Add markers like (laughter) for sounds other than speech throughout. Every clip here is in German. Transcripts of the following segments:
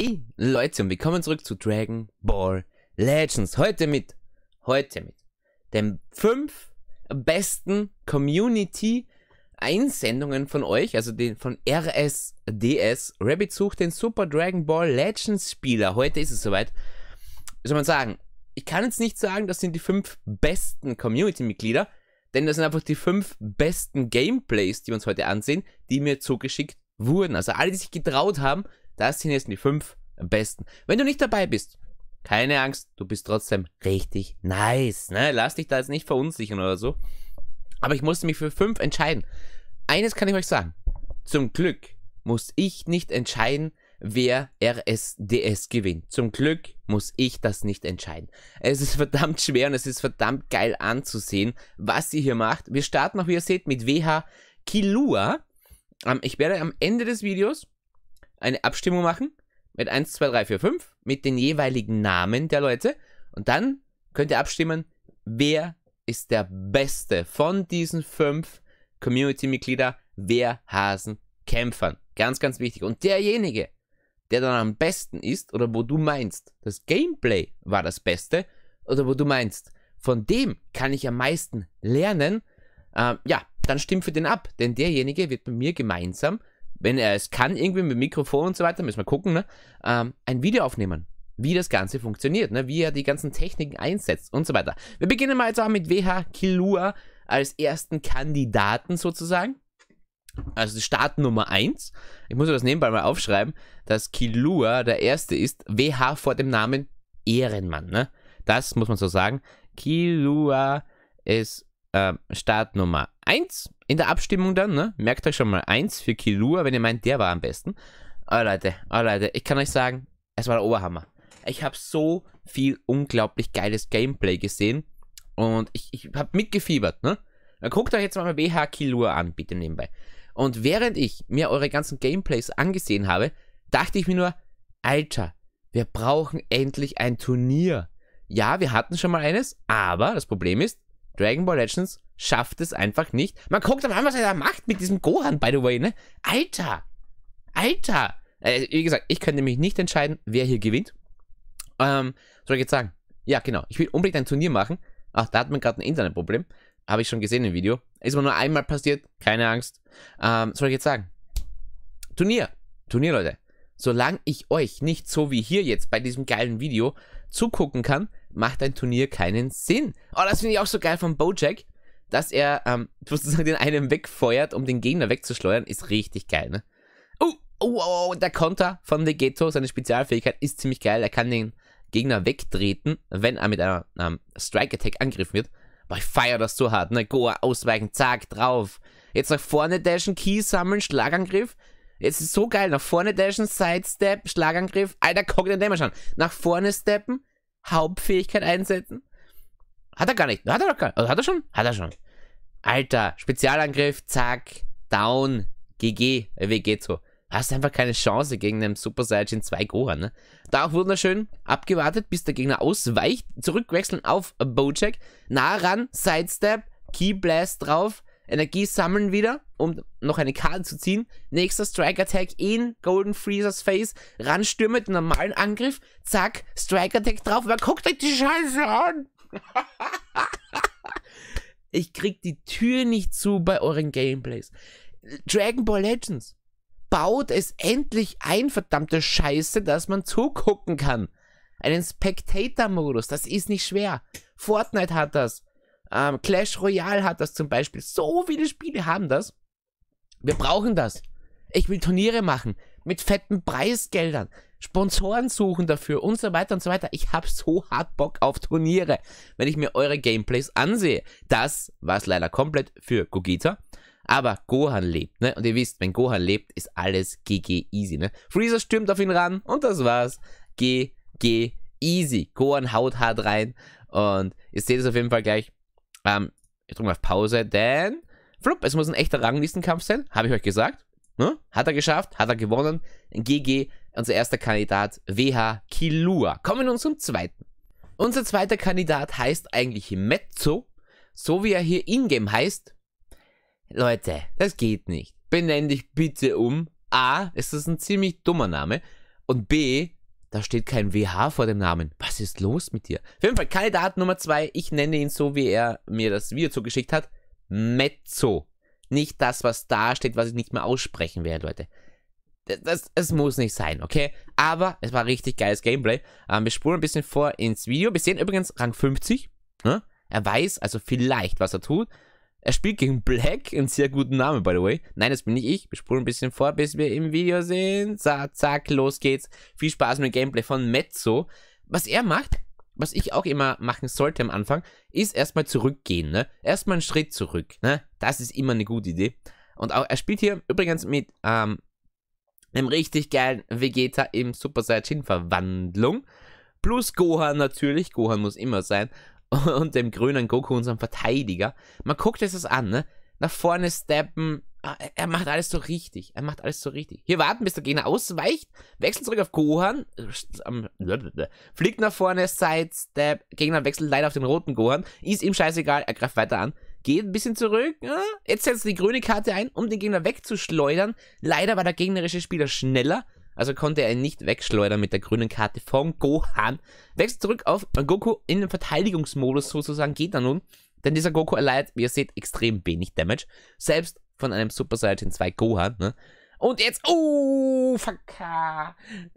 Hey Leute und willkommen zurück zu Dragon Ball Legends. Heute mit, heute mit den fünf besten Community-Einsendungen von euch, also den von RSDS. Rabbit sucht den Super Dragon Ball Legends Spieler. Heute ist es soweit. Soll man sagen, ich kann jetzt nicht sagen, das sind die fünf besten Community-Mitglieder, denn das sind einfach die fünf besten Gameplays, die wir uns heute ansehen, die mir zugeschickt wurden. Also alle, die sich getraut haben, das sind jetzt die fünf am besten. Wenn du nicht dabei bist, keine Angst, du bist trotzdem richtig nice. Ne? Lass dich da jetzt nicht verunsichern oder so. Aber ich musste mich für fünf entscheiden. Eines kann ich euch sagen. Zum Glück muss ich nicht entscheiden, wer RSDS gewinnt. Zum Glück muss ich das nicht entscheiden. Es ist (laughs) verdammt schwer und es ist verdammt geil anzusehen, was sie hier macht. Wir starten noch, wie ihr seht, mit WH Kilua. Ähm, ich werde am Ende des Videos eine Abstimmung machen mit 1, 2, 3, 4, 5, mit den jeweiligen Namen der Leute. Und dann könnt ihr abstimmen, wer ist der Beste von diesen fünf Community-Mitglieder, wer Hasen kämpfern. Ganz, ganz wichtig. Und derjenige, der dann am besten ist oder wo du meinst, das Gameplay war das Beste oder wo du meinst, von dem kann ich am meisten lernen, ähm, ja, dann stimmt für den ab, denn derjenige wird mit mir gemeinsam wenn er es kann, irgendwie mit Mikrofon und so weiter, müssen wir gucken, ne? Ähm, ein Video aufnehmen. Wie das Ganze funktioniert, ne? Wie er die ganzen Techniken einsetzt und so weiter. Wir beginnen mal jetzt auch mit WH Kilua als ersten Kandidaten sozusagen. Also Start Nummer 1. Ich muss das nebenbei mal aufschreiben, dass Kilua der erste ist. WH vor dem Namen Ehrenmann, ne? Das muss man so sagen. Kilua ist äh, Start Nummer 1 in der Abstimmung dann, ne? Merkt euch schon mal 1 für Kilua, wenn ihr meint, der war am besten. Oh Leute, oh Leute, ich kann euch sagen, es war der Oberhammer. Ich habe so viel unglaublich geiles Gameplay gesehen und ich, ich habe mitgefiebert, ne? Dann guckt euch jetzt mal BH Kilua an, bitte nebenbei. Und während ich mir eure ganzen Gameplays angesehen habe, dachte ich mir nur, Alter, wir brauchen endlich ein Turnier. Ja, wir hatten schon mal eines, aber das Problem ist, Dragon Ball Legends schafft es einfach nicht. Man guckt auf an, was er da macht mit diesem Gohan, by the way, ne? Alter! Alter! Äh, wie gesagt, ich könnte mich nicht entscheiden, wer hier gewinnt. Ähm, soll ich jetzt sagen? Ja, genau. Ich will unbedingt ein Turnier machen. Ach, da hat man gerade ein Internetproblem. Habe ich schon gesehen im Video. Ist mir nur einmal passiert. Keine Angst. Ähm, soll ich jetzt sagen? Turnier. Turnier, Leute. Solange ich euch nicht so wie hier jetzt bei diesem geilen Video zugucken kann, macht ein Turnier keinen Sinn. Oh, das finde ich auch so geil von Bojack, dass er ähm, sozusagen den einen wegfeuert, um den Gegner wegzuschleudern, ist richtig geil, ne? Oh, oh, oh, oh der Konter von Negeto, seine Spezialfähigkeit ist ziemlich geil. Er kann den Gegner wegtreten, wenn er mit einer ähm, Strike-Attack angegriffen wird. Boah, ich feier das so hart, ne? Goa, ausweichen, zack, drauf. Jetzt nach vorne dashen, Key sammeln, Schlagangriff. Jetzt ist so geil. Nach vorne dashen, Sidestep, Schlagangriff. Alter, guck den Damage an. Nach vorne steppen, Hauptfähigkeit einsetzen? Hat er gar nicht. Hat er doch gar nicht. Also hat er schon? Hat er schon. Alter, Spezialangriff, zack, down, GG, WG so. Hast einfach keine Chance gegen einen Super Saiyan 2 Gohan, ne? Da auch wunderschön abgewartet, bis der Gegner ausweicht, zurückwechseln auf Bojack, nah ran, Sidestep, Key Blast drauf, Energie sammeln wieder, um noch eine Karte zu ziehen. Nächster Strike Attack in Golden Freezers Face. Ranstürme den normalen Angriff. Zack, Strike Attack drauf. Aber guckt euch die Scheiße an. (laughs) ich krieg die Tür nicht zu bei euren Gameplays. Dragon Ball Legends. Baut es endlich ein, verdammte Scheiße, dass man zugucken kann. Einen Spectator-Modus, das ist nicht schwer. Fortnite hat das. Ähm, Clash Royale hat das zum Beispiel. So viele Spiele haben das. Wir brauchen das. Ich will Turniere machen mit fetten Preisgeldern, Sponsoren suchen dafür und so weiter und so weiter. Ich habe so hart Bock auf Turniere, wenn ich mir eure Gameplays ansehe. Das war es leider komplett für Gogeta. Aber Gohan lebt, ne? Und ihr wisst, wenn Gohan lebt, ist alles GG easy, ne? Freezer stürmt auf ihn ran und das war's. GG easy. Gohan haut hart rein und ihr seht es auf jeden Fall gleich. Ähm, ich drücke mal auf Pause, denn Flupp, es muss ein echter Ranglistenkampf sein, habe ich euch gesagt. Ne? Hat er geschafft, hat er gewonnen. GG, unser erster Kandidat, WH Kilua. Kommen wir nun zum zweiten. Unser zweiter Kandidat heißt eigentlich Mezzo, so wie er hier ingame heißt. Leute, das geht nicht. Benenn dich bitte um. A, es ist ein ziemlich dummer Name. Und B, da steht kein WH vor dem Namen. Was ist los mit dir? Auf jeden Fall Kandidat Nummer 2. Ich nenne ihn so, wie er mir das Video zugeschickt hat. Mezzo. Nicht das, was da steht, was ich nicht mehr aussprechen werde, Leute. Das, das muss nicht sein, okay? Aber es war richtig geiles Gameplay. Ähm, wir spulen ein bisschen vor ins Video. Wir sehen übrigens Rang 50. Ne? Er weiß also vielleicht, was er tut. Er spielt gegen Black, einen sehr guten Namen, by the way. Nein, das bin nicht ich. Wir spulen ein bisschen vor, bis wir im Video sind. Zack, zack, los geht's. Viel Spaß mit dem Gameplay von Mezzo. Was er macht, was ich auch immer machen sollte am Anfang, ist erstmal zurückgehen, ne? Erstmal einen Schritt zurück, ne? Das ist immer eine gute Idee. Und auch, er spielt hier übrigens mit ähm, einem richtig geilen Vegeta im Super Saiyajin Verwandlung. Plus Gohan natürlich, Gohan muss immer sein. (laughs) Und dem grünen Goku, unserem Verteidiger. Man guckt es das an, ne? Nach vorne steppen, Ah, er macht alles so richtig. Er macht alles so richtig. Hier warten, bis der Gegner ausweicht. Wechselt zurück auf Gohan. Äh, äh, äh, fliegt nach vorne, Sidestep. Gegner wechselt leider auf den roten Gohan. Ist ihm scheißegal. Er greift weiter an. Geht ein bisschen zurück. Jetzt setzt er die grüne Karte ein, um den Gegner wegzuschleudern. Leider war der gegnerische Spieler schneller. Also konnte er ihn nicht wegschleudern mit der grünen Karte von Gohan. Wechselt zurück auf Goku in den Verteidigungsmodus sozusagen. Geht er nun. Denn dieser Goku erleidet, wie ihr seht, extrem wenig Damage. Selbst von einem Super Saiyan 2 Gohan, ne? Und jetzt, oh, fuck.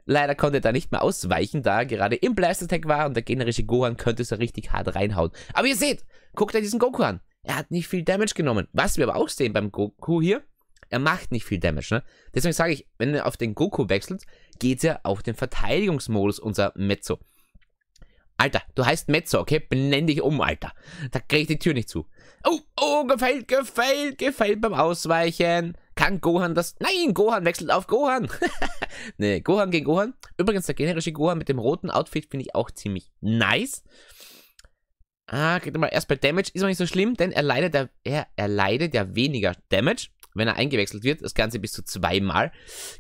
Leider konnte er da nicht mehr ausweichen, da er gerade im Blast Attack war und der generische Gohan könnte es ja richtig hart reinhauen. Aber ihr seht, guckt euch diesen Goku an. Er hat nicht viel Damage genommen. Was wir aber auch sehen beim Goku hier, er macht nicht viel Damage, ne? Deswegen sage ich, wenn ihr auf den Goku wechselt, geht er auf den Verteidigungsmodus, unser Mezzo. Alter, du heißt Mezzo, okay? Benenn dich um, Alter. Da kriege ich die Tür nicht zu. Oh, oh, gefällt, gefällt, gefällt beim Ausweichen. Kann Gohan das... Nein, Gohan wechselt auf Gohan. (laughs) ne, Gohan gegen Gohan. Übrigens, der generische Gohan mit dem roten Outfit finde ich auch ziemlich nice. Ah, geht mal erst bei Damage. Ist aber nicht so schlimm, denn er leidet, ja, er, er leidet ja weniger Damage, wenn er eingewechselt wird. Das Ganze bis zu zweimal.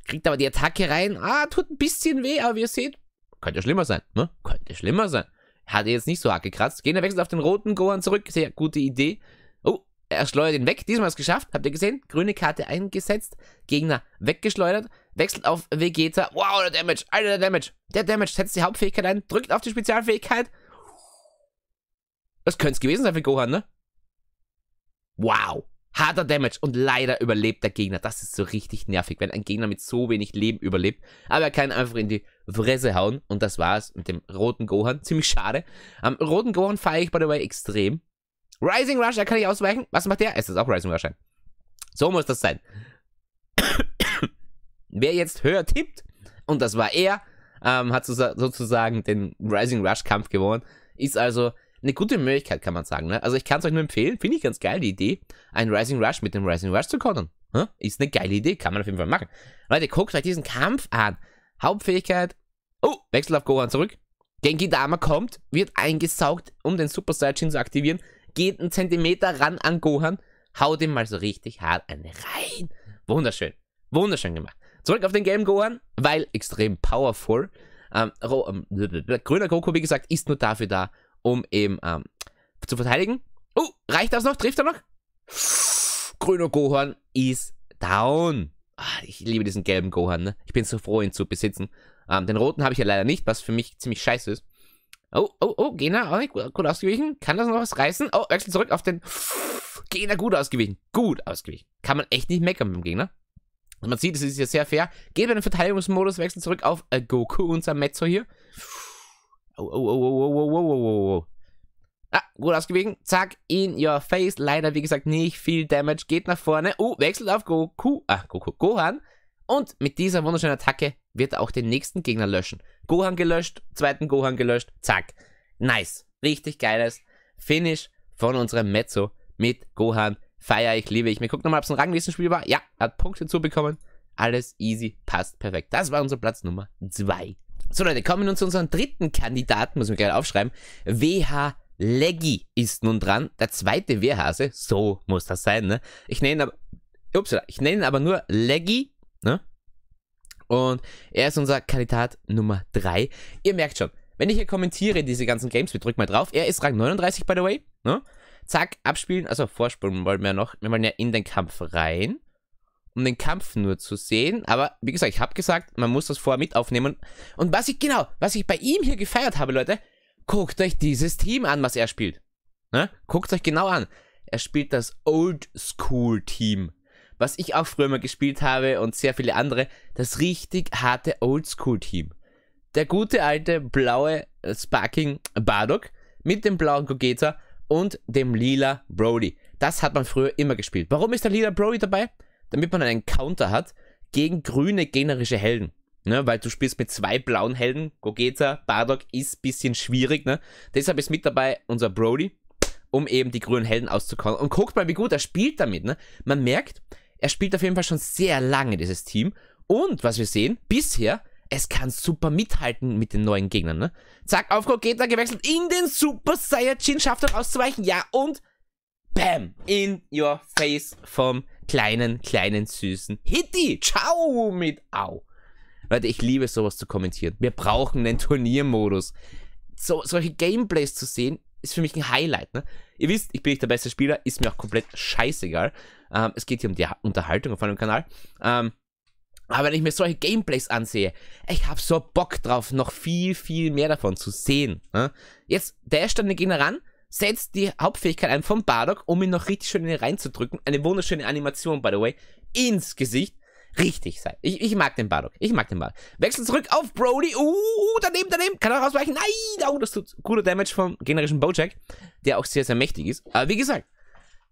Kriegt aber die Attacke rein. Ah, tut ein bisschen weh, aber wie ihr seht, könnte schlimmer sein. Ne? Könnte schlimmer sein. Hat er jetzt nicht so hart gekratzt. Gegner wechselt auf den roten Gohan zurück. Sehr gute Idee. Oh, er schleudert ihn weg. Diesmal ist es geschafft. Habt ihr gesehen? Grüne Karte eingesetzt. Gegner weggeschleudert. Wechselt auf Vegeta. Wow, der Damage. Alter, der Damage. Der Damage setzt die Hauptfähigkeit ein. Drückt auf die Spezialfähigkeit. Das könnte es gewesen sein für Gohan, ne? Wow harter Damage und leider überlebt der Gegner. Das ist so richtig nervig, wenn ein Gegner mit so wenig Leben überlebt. Aber er kann einfach in die Fresse hauen und das war's mit dem roten Gohan. (laughs) Ziemlich schade. Am roten Gohan feiere ich, by the way, extrem. Rising Rush, da kann ich ausweichen. Was macht der? Es ist auch Rising Rush. Ein. So muss das sein. (coughs) Wer jetzt höher tippt, und das war er, ähm, hat sozusagen den Rising Rush Kampf gewonnen. Ist also eine gute Möglichkeit, kann man sagen. Ne? Also ich kann es euch nur empfehlen, finde ich ganz geil, die Idee, einen Rising Rush mit dem Rising Rush zu kontern. Hm? Ist eine geile Idee, kann man auf jeden Fall machen. Leute, guckt euch diesen Kampf an. Hauptfähigkeit, oh, Wechsel auf Gohan zurück. Genki Dama kommt, wird eingesaugt, um den Super Saiyajin zu aktivieren, geht einen Zentimeter ran an Gohan, haut ihm mal so richtig hart eine rein. Wunderschön, wunderschön gemacht. Zurück auf den gelben Gohan, weil extrem powerful. Ähm, ähm grüner Goku, wie gesagt, ist nur dafür da, um eben ähm, zu verteidigen. Oh, reicht das noch? Trifft er noch? Grüner Gohan ist down. Ah, ich liebe diesen gelben Gohan, ne? Ich bin so froh, ihn zu besitzen. Ähm, den roten habe ich ja leider nicht, was für mich ziemlich scheiße ist. Oh, oh, oh, Gena, auch oh, nicht gut, gut ausgewichen. Kann das noch was reißen? Oh, wechsel zurück auf den... Gegner gut ausgewichen. Gut ausgewichen. Kann man echt nicht meckern mit dem Gegner. Man sieht, es ist ja sehr fair. Gehen wir in den Verteidigungsmodus, wechseln zurück auf äh, Goku, unser Mezzo hier. Oh, oh, oh, oh, oh, oh, oh, oh, oh. Ah, gut ausgewiegen. Zack, in your face. Leider, wie gesagt, nicht viel Damage. Geht nach vorne. Oh, wechselt auf Goku. Ah, Goku. Gohan. Und mit dieser wunderschönen Attacke wird er auch den nächsten Gegner löschen. Gohan gelöscht, zweiten Gohan gelöscht. Zack. Nice. Richtig geiles Finish von unserem Mezzo mit Gohan. Feier ich, liebe ich. Wir gucken nochmal, ob es ein Ranglistenspiel war. Ja, hat Punkte zubekommen. Alles easy, passt perfekt. Das war unser Platz Nummer 2. So Leute, kommen wir nun zu unserem dritten Kandidaten, muss ich mir gleich aufschreiben. WH Leggy ist nun dran, der zweite Wehrhase, so muss das sein, ne? Ich nenne ihn aber, ups, ich nenne ihn aber nur Leggy, ne? Und er ist unser Kandidat Nummer 3. Ihr merkt schon, wenn ich hier kommentiere, diese ganzen Games, wir drücken mal drauf. Er ist Rang 39, by the way, ne? Zack, abspielen, also vorspulen wollen wir noch. Wir wollen ja in den Kampf rein um den Kampf nur zu sehen. Aber wie gesagt, ich habe gesagt, man muss das vorher mit aufnehmen. Und was ich genau, was ich bei ihm hier gefeiert habe, Leute, guckt euch dieses Team an, was er spielt. Ne? Guckt euch genau an. Er spielt das Old School Team. Was ich auch früher mal gespielt habe und sehr viele andere. Das richtig harte Old School Team. Der gute alte blaue Sparking Bardock mit dem blauen Gogeta und dem lila Brody. Das hat man früher immer gespielt. Warum ist der lila Brody dabei? damit man einen Counter hat gegen grüne gegnerische Helden. Ne, weil du spielst mit zwei blauen Helden, Gogeta, Bardock ist ein bisschen schwierig. Ne? Deshalb ist mit dabei unser Brody, um eben die grünen Helden auszukommen. Und guckt mal, wie gut er spielt damit. Ne? Man merkt, er spielt auf jeden Fall schon sehr lange dieses Team. Und was wir sehen, bisher, es kann super mithalten mit den neuen Gegnern. Ne? Zack, auf Gogeta gewechselt, in den Super Saiyajin, schafft er auszuweichen. Ja, und bam, in your face vom kleinen, kleinen, süßen Hitti. Ciao mit Au. Leute, ich liebe sowas zu kommentieren. Wir brauchen einen Turniermodus. So, solche Gameplays zu sehen, ist für mich ein Highlight. Ne? Ihr wisst, ich bin nicht der beste Spieler, ist mir auch komplett scheißegal. Ähm, es geht hier um die Unterhaltung auf meinem Kanal. Ähm, aber wenn ich mir solche Gameplays ansehe, ich habe so Bock drauf, noch viel, viel mehr davon zu sehen. Ne? Jetzt der erste den Gegner ran, setzt die Hauptfähigkeit ein von Bardock, um ihn noch richtig schön in ihn reinzudrücken. Eine wunderschöne Animation, by the way, ins Gesicht. Richtig sein. Ich, ich mag den Bardock. Ich mag den Bardock. Wechsel zurück auf Brody. Uh, daneben, daneben. Kann er ausweichen. Nein, oh, das tut guter Damage vom generischen Bojack, der auch sehr, sehr mächtig ist. Aber wie gesagt,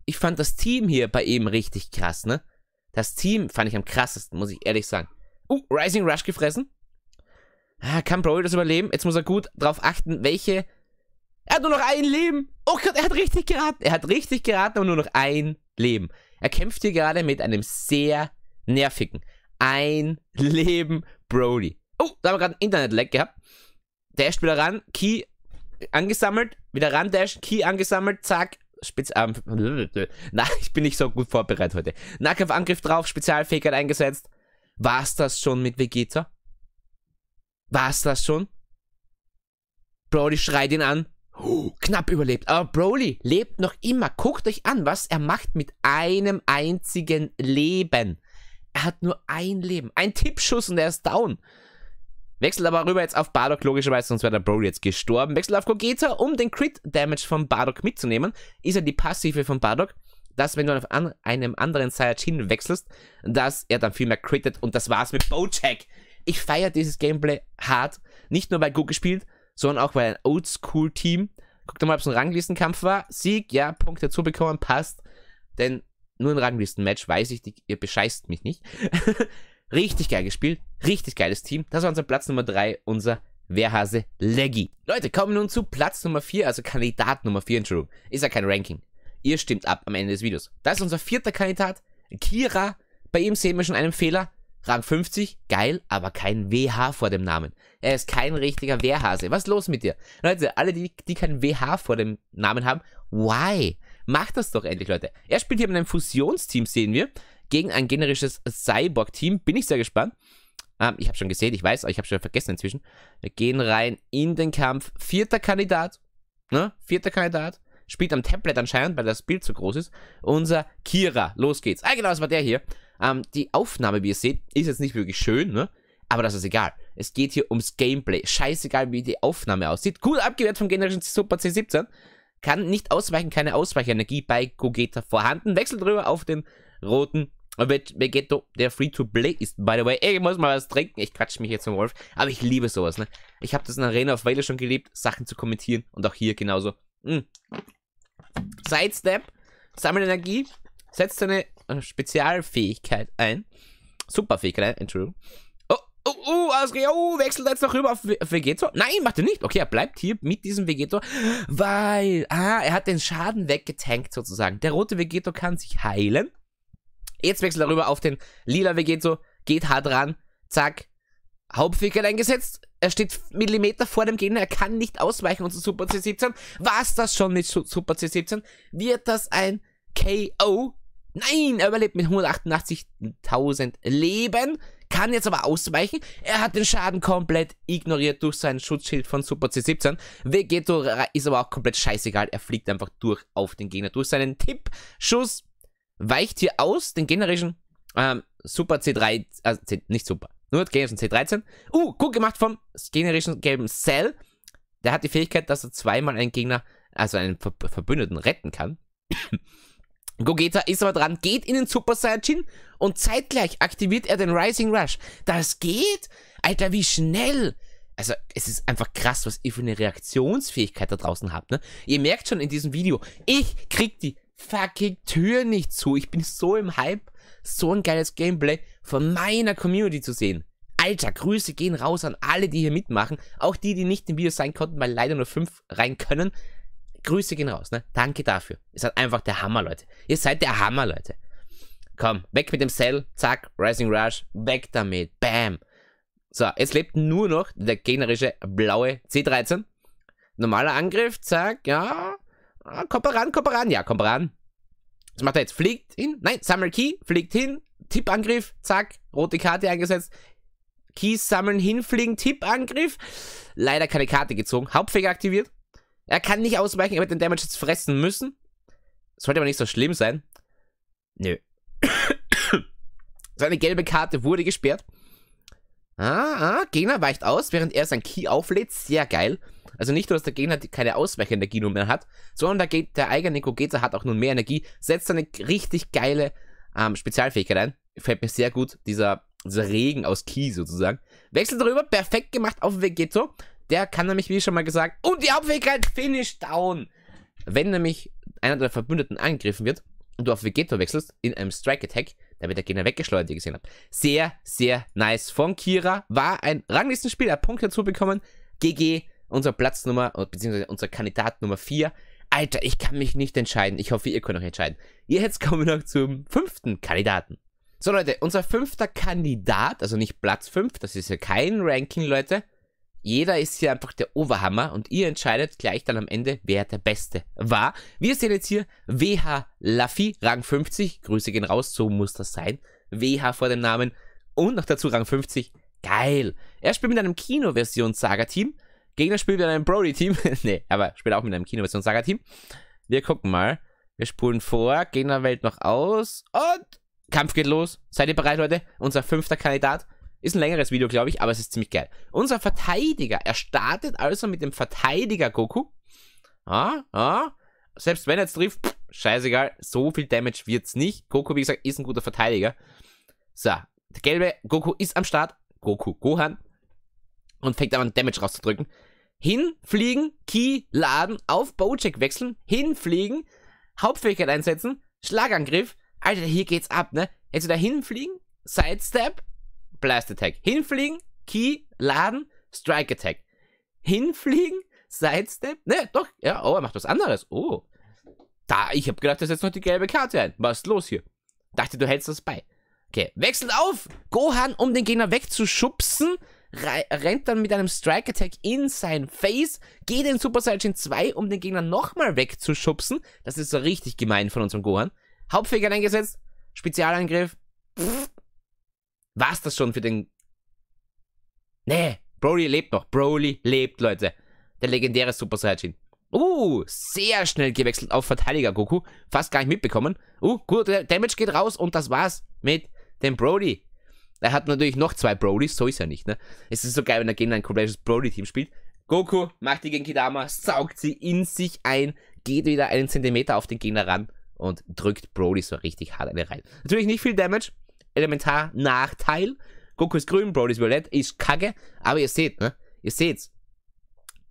ich fand das Team hier bei ihm richtig krass, ne? Das Team fand ich am krassesten, muss ich ehrlich sagen. Uh, Rising Rush gefressen. Ah, kann Brody das überleben? Jetzt muss er gut drauf achten, welche er hat nur noch ein Leben. Oh Gott, er hat richtig geraten. Er hat richtig geraten und nur noch ein Leben. Er kämpft hier gerade mit einem sehr nervigen. Ein Leben Brody. Oh, da haben wir gerade einen Internet-Lag gehabt. Dash wieder ran, Key angesammelt, wieder ran, Dash, Key angesammelt, zack, Spitz. Ähm, Spezial. (laughs) Na, ich bin nicht so gut vorbereitet heute. Nahkampfangriff drauf, Spezialfähigkeit eingesetzt. War's das schon mit Vegeta? War's das schon? Brody schreit ihn an. Oh, knapp überlebt. Aber Broly lebt noch immer. Guckt euch an, was er macht mit einem einzigen Leben. Er hat nur ein Leben. Ein Tippschuss und er ist down. Wechselt aber rüber jetzt auf Bardock, logischerweise, sonst wäre der Broly jetzt gestorben. Wechselt auf Gogeta, um den Crit-Damage von Bardock mitzunehmen. Ist ja die Passive von Bardock, dass wenn du auf an einem anderen Saiyajin wechselst, dass er dann viel mehr crittet. Und das war's mit Bojack. Ich feiere dieses Gameplay hart. Nicht nur, weil gut gespielt, sondern auch weil ein Oldschool-Team, guckt mal, ob es ein Ranglistenkampf war, Sieg, ja, Punkt dazu bekommen, passt, denn nur ein Ranglisten-Match weiß ich, die, ihr bescheißt mich nicht. (laughs) richtig geil gespielt, richtig geiles Team, das war unser Platz Nummer 3, unser Wehrhase Leggy. Leute, kommen wir nun zu Platz Nummer 4, also Kandidat Nummer 4, Entschuldigung, ist ja kein Ranking. Ihr stimmt ab am Ende des Videos. Das ist unser vierter Kandidat, Kira. Bei ihm sehen wir schon einen Fehler. Rang 50, geil, aber kein WH vor dem Namen. Er ist kein richtiger Wehrhase. Was ist los mit dir? Leute, alle, die, die kein WH vor dem Namen haben, why? Macht das doch endlich, Leute. Er spielt hier mit einem Fusionsteam, sehen wir, gegen ein generisches Cyborg-Team. Bin ich sehr gespannt. Ähm, ich habe schon gesehen, ich weiß, aber ich habe schon vergessen inzwischen. Wir gehen rein in den Kampf. Vierter Kandidat. Ne? Vierter Kandidat. Spielt am Tablet anscheinend, weil das Bild zu groß ist. Unser Kira. Los geht's. Ah, genau, das war der hier. Ähm, die Aufnahme, wie ihr seht, ist jetzt nicht wirklich schön, ne? Aber das ist egal. Es geht hier ums Gameplay. Scheißegal, wie die Aufnahme aussieht. Gut abgewehrt vom Generation Super C17. Kann nicht ausweichen, keine Ausweichenergie bei Gogeta vorhanden. Wechsel drüber auf den roten Vegetto, der Free-to-Play ist, by the way. Ich muss mal was trinken. Ich quatsche mich jetzt zum Wolf. Aber ich liebe sowas, ne? Ich habe das in Arena auf Weile schon geliebt, Sachen zu kommentieren. Und auch hier genauso. Mm. Sidestep, Sammel Energie, Setz deine äh, Spezialfähigkeit ein. Superfähigkeit, Entschuldigung. Oh, oh, oh, Asria, oh, wechselt jetzt noch rüber auf Vegeto. Nein, macht er nicht. Okay, er bleibt hier mit diesem Vegeto, weil, ah, er hat den Schaden weggetankt sozusagen. Der rote Vegeto kann sich heilen. Jetzt wechselt er rüber auf den lila Vegeto, geht hart ran, zack, Hauptfähigkeit eingesetzt. Er steht Millimeter vor dem Gegner, er kann nicht ausweichen und zu Super C17. Was das schon mit Super C17? Wird das ein KO? Nein, er überlebt mit 188.000 Leben, kann jetzt aber ausweichen. Er hat den Schaden komplett ignoriert durch sein Schutzschild von Super C17. Vegeto ist aber auch komplett scheißegal, er fliegt einfach durch auf den Gegner. Durch seinen Tippschuss weicht hier aus, den generischen ähm, Super C3, also C, nicht Super, nur den generischen C13. Uh, gut gemacht vom generischen gelben Cell. Der hat die Fähigkeit, dass er zweimal einen Gegner, also einen Verbündeten retten kann. Gogeta ist aber dran, geht in den Super Saiyajin und zeitgleich aktiviert er den Rising Rush. Das geht? Alter, wie schnell! Also, es ist einfach krass, was ihr für eine Reaktionsfähigkeit da draußen habt, ne? Ihr merkt schon in diesem Video, ich krieg die fucking Tür nicht zu. Ich bin so im Hype, so ein geiles Gameplay von meiner Community zu sehen. Alter, Grüße gehen raus an alle, die hier mitmachen. Auch die, die nicht im Video sein konnten, weil leider nur fünf rein können. Grüße gehen raus, ne? Danke dafür. Ihr seid einfach der Hammer, Leute. Ihr seid der Hammer, Leute. Komm, weg mit dem Cell, zack, Rising Rush, weg damit, bam. So, jetzt lebt nur noch der generische blaue C13. Normaler Angriff, zack, ja. Ah, kommt ran, kommt ran, ja, kommt ran. Was macht er jetzt? Fliegt hin? Nein, Summer Key, fliegt hin, Tippangriff, zack, rote Karte eingesetzt. Keys sammeln, hinfliegen, Tippangriff. Leider keine Karte gezogen. Hauptfähig aktiviert. Er kann nicht ausweichen, er wird den Damage jetzt fressen müssen. Sollte aber nicht so schlimm sein. Nö. Seine gelbe Karte wurde gesperrt. Ah, ah, Gegner weicht aus, während er sein Key auflädt. Sehr geil. Also nicht nur, dass der Gegner keine Ausweichenergie nur mehr hat, sondern der, der eigene Gogeta hat auch nun mehr Energie. Setzt seine richtig geile ähm, Spezialfähigkeit ein. Fällt mir sehr gut, dieser, dieser Regen aus Key sozusagen. Wechsel darüber, perfekt gemacht auf Vegeto. Der kann nämlich, wie schon mal gesagt, um die Abwehrigkeit finish down. Wenn nämlich einer der Verbündeten angegriffen wird und du auf Vegeto wechselst in einem Strike Attack, dann wird der Gegner weggeschleudert, wie ihr gesehen habt. Sehr, sehr nice von Kira. War ein Ranglistenspiel, er hat Punkte dazu bekommen. GG, unser Platznummer, beziehungsweise unser Kandidat Nummer 4. Alter, ich kann mich nicht entscheiden. Ich hoffe, ihr könnt euch entscheiden. Jetzt kommen wir noch zum fünften Kandidaten. So Leute, unser fünfter Kandidat, also nicht Platz 5, das ist ja kein Ranking, Leute, jeder ist hier einfach der Oberhammer und ihr entscheidet gleich dann am Ende, wer der Beste war. Wir sehen jetzt hier WH Laffy, Rang 50. Grüße gehen raus, so muss das sein. WH vor dem Namen und noch dazu Rang 50. Geil. Er spielt mit einem kino saga team Gegner spielt mit einem Brody-Team. (laughs) nee, aber spielt auch mit einem kino saga team Wir gucken mal. Wir spulen vor. Gegner wählt noch aus. Und Kampf geht los. Seid ihr bereit, Leute? Unser fünfter Kandidat ist ein längeres Video, glaube ich, aber es ist ziemlich geil. Unser Verteidiger, er startet also mit dem Verteidiger Goku. Ah, ah. Selbst wenn er jetzt trifft, pff, scheißegal, so viel Damage wird es nicht. Goku, wie gesagt, ist ein guter Verteidiger. So, der gelbe Goku ist am Start. Goku, Gohan. Und fängt an, Damage rauszudrücken. Hinfliegen, Ki laden, auf Bojack wechseln, hinfliegen, Hauptfähigkeit einsetzen, Schlagangriff. Alter, hier geht's ab, ne? Jetzt also wieder hinfliegen, Sidestep, Blast Attack. Hinfliegen, Key, laden, Strike Attack. Hinfliegen, Sidestep. Ne, doch, ja, oh, er macht was anderes. Oh. Da, ich habe gedacht, er setzt noch die gelbe Karte ein. Was ist los hier? Dachte, du hältst das bei. Okay, wechselt auf. Gohan, um den Gegner wegzuschubsen, rennt dann mit einem Strike Attack in sein Face, geht in Super Saiyan 2, um den Gegner nochmal wegzuschubsen. Das ist so richtig gemein von unserem Gohan. Hauptfähigkeit eingesetzt, Spezialangriff. Pff, war es das schon für den... Nee, Broly lebt noch. Broly lebt, Leute. Der legendäre Super Saiyajin. Uh, sehr schnell gewechselt auf Verteidiger Goku. Fast gar nicht mitbekommen. Uh, gut, der Damage geht raus und das war's mit dem Broly. Er hat natürlich noch zwei Brolys, so ist er nicht, ne? Es ist so geil, wenn er gegen ein komplettes Broly-Team spielt. Goku macht die gegen Kidama, saugt sie in sich ein, geht wieder einen Zentimeter auf den Gegner ran und drückt Broly so richtig hart eine rein. Natürlich nicht viel Damage, elementar Nachteil. Goku ist grün, Brody ist violett, ist kacke, aber ihr seht, ne? Ihr seht's.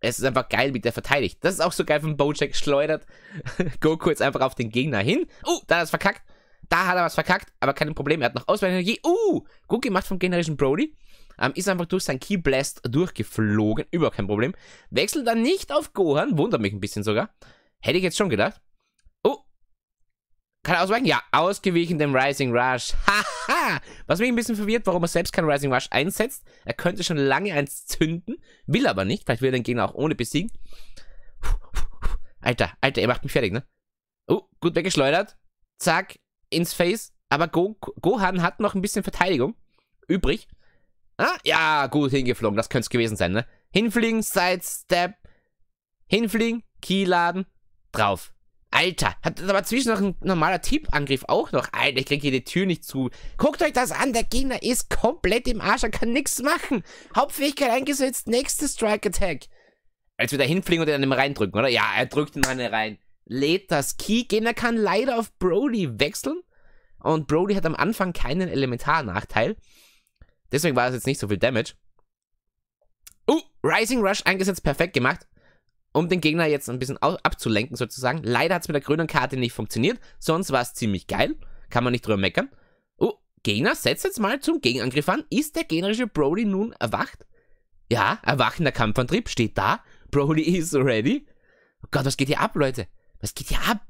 Es ist einfach geil, wie der verteidigt. Das ist auch so geil von Bojack, schleudert (laughs) Goku jetzt einfach auf den Gegner hin. Oh, da hat er es verkackt. Da hat er was verkackt, aber kein Problem, er hat noch Ausweichenergie. Uh, gut gemacht vom generischen Brody. Ähm, ist einfach durch seinen Key Blast durchgeflogen, überhaupt kein Problem. Wechselt dann nicht auf Gohan, wundert mich ein bisschen sogar. Hätte ich jetzt schon gedacht. Kann er ausweichen? Ja, ausgewichen dem Rising Rush. (laughs) Haha! Was mich ein bisschen verwirrt, warum er selbst keinen Rising Rush einsetzt. Er könnte schon lange eins zünden, will aber nicht. Vielleicht will er den Gegner auch ohne besiegen. Alter, Alter, ihr macht mich fertig, ne? Oh, gut weggeschleudert. Zack, ins Face. Aber Go Gohan hat noch ein bisschen Verteidigung übrig. Ah, ja, gut hingeflogen. Das könnte es gewesen sein, ne? Hinfliegen, Sidestep. Hinfliegen, Key laden. drauf. Alter, hat aber zwischen noch ein normaler Tippangriff auch noch. Alter, ich krieg hier die Tür nicht zu. Guckt euch das an, der Gegner ist komplett im Arsch, er kann nichts machen. Hauptfähigkeit eingesetzt, nächste Strike Attack. Als wir da hinfliegen und ihn an ihm reindrücken, oder? Ja, er drückt ihn mal rein. Lädt das Key, Gegner kann leider auf Brody wechseln. Und Brody hat am Anfang keinen Elementarnachteil. Deswegen war das jetzt nicht so viel Damage. Uh, Rising Rush eingesetzt, perfekt gemacht um den Gegner jetzt ein bisschen abzulenken sozusagen. Leider hat es mit der grünen Karte nicht funktioniert, sonst war es ziemlich geil. Kann man nicht drüber meckern. Oh, Gegner, setzt jetzt mal zum Gegenangriff an. Ist der generische Broly nun erwacht? Ja, erwachender Kampfantrieb steht da. Broly (laughs) is ready. Oh Gott, was geht hier ab, Leute? Was geht hier ab?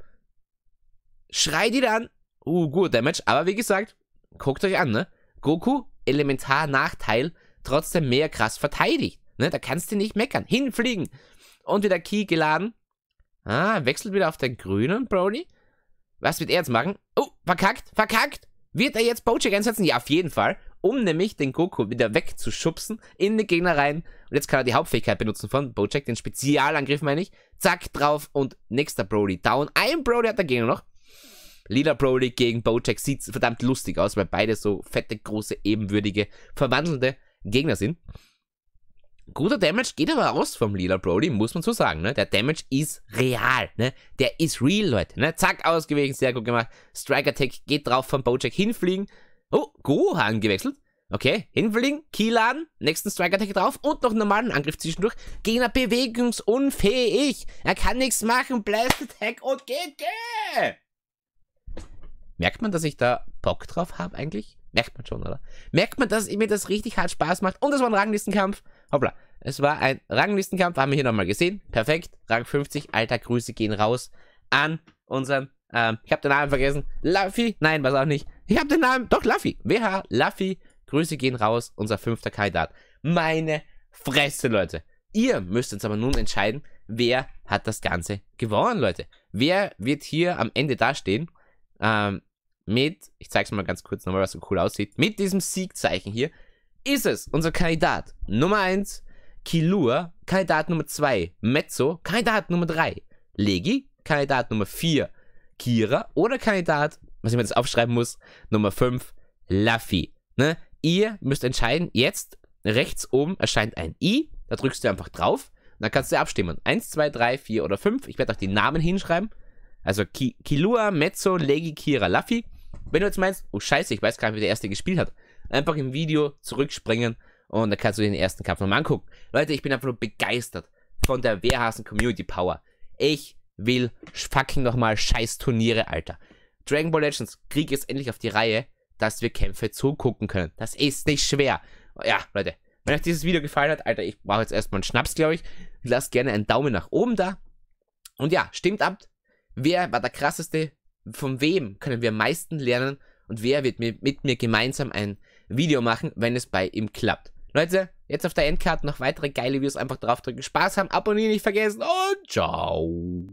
Schreit ihr an. Uh, gut Damage. Aber wie gesagt, guckt euch an, ne? Goku, Elementar-Nachteil, trotzdem mehr krass verteidigt. Ne? Da kannst du nicht meckern. Hinfliegen. Und wieder Key geladen. Ah, wechselt wieder auf den grünen Brody. Was wird er jetzt machen? Oh, verkackt, verkackt. Wird er jetzt Bojack einsetzen? Ja, auf jeden Fall. Um nämlich den Goku wieder wegzuschubsen in den Gegner rein. Und jetzt kann er die Hauptfähigkeit benutzen von Bojack, den Spezialangriff meine ich. Zack, drauf und nächster Brody down. Ein Brody hat der Gegner noch. Lila Brody gegen Bojack sieht verdammt lustig aus, weil beide so fette, große, ebenwürdige, verwandelnde Gegner sind guter Damage geht aber raus vom Lila Brody, muss man so sagen. Ne? Der Damage ist real. Ne? Der ist real, Leute. Ne? Zack, ausgewichen, sehr gut gemacht. Strike Attack geht drauf von Bojack hinfliegen. Oh, Gohan gewechselt. Okay, hinfliegen, Kilan, nächsten Strike attack drauf und noch einen normalen Angriff zwischendurch. Gegner bewegungsunfähig. Er kann nichts machen. Blast-Attack und geht. Merkt man, dass ich da Bock drauf habe eigentlich? Merkt man schon, oder? Merkt man, dass mir das richtig hart Spaß macht? Und das war ein Ranglistenkampf. Hoppla. Es war ein Ranglistenkampf, haben wir hier nochmal gesehen. Perfekt. Rang 50. Alter, Grüße gehen raus an unseren. Ähm, ich habe den Namen vergessen. Luffy. Nein, was auch nicht. Ich habe den Namen. Doch, Luffy. WH, Luffy. Grüße gehen raus. Unser fünfter Kandidat. Meine Fresse, Leute. Ihr müsst uns aber nun entscheiden, wer hat das Ganze gewonnen, Leute. Wer wird hier am Ende dastehen? Ähm, mit, ich zeig's mal ganz kurz nochmal, was so cool aussieht, mit diesem Siegzeichen hier, ist es unser Kandidat Nummer 1, Kilur, Kandidat Nummer 2, Mezzo, Kandidat Nummer 3, Legi, Kandidat Nummer 4, Kira oder Kandidat, was ich mir jetzt aufschreiben muss, Nummer 5, Laffy. Ne? Ihr müsst entscheiden, jetzt rechts oben erscheint ein i, da drückst du einfach drauf und dann kannst du abstimmen. 1, 2, 3, 4 oder 5. Ich werde auch die Namen hinschreiben. Also Ki Kilua, Mezzo, Legi, Kira, Laffy. Wenn du jetzt meinst, oh scheiße, ich weiß gar nicht, wie der erste gespielt hat einfach im Video zurückspringen und dann kannst du den ersten Kampf nochmal angucken. Leute, ich bin einfach nur begeistert von der Wehrhasen Community Power. Ich will fucking nochmal scheiß Turniere, Alter. Dragon Ball Legends krieg jetzt endlich auf die Reihe, dass wir Kämpfe zugucken können. Das ist nicht schwer. Ja, Leute, wenn euch dieses Video gefallen hat, Alter, ich brauche jetzt erstmal einen Schnaps, glaube ich. Lasst gerne einen Daumen nach oben da. Und ja, stimmt ab. Wer war der krasseste? Von wem können wir am meisten lernen? Und wer wird mit mir gemeinsam ein Video machen, wenn es bei ihm klappt. Leute, jetzt auf der Endcard noch weitere geile Videos einfach draufdrücken. Spaß haben, abonnieren nicht vergessen und ciao.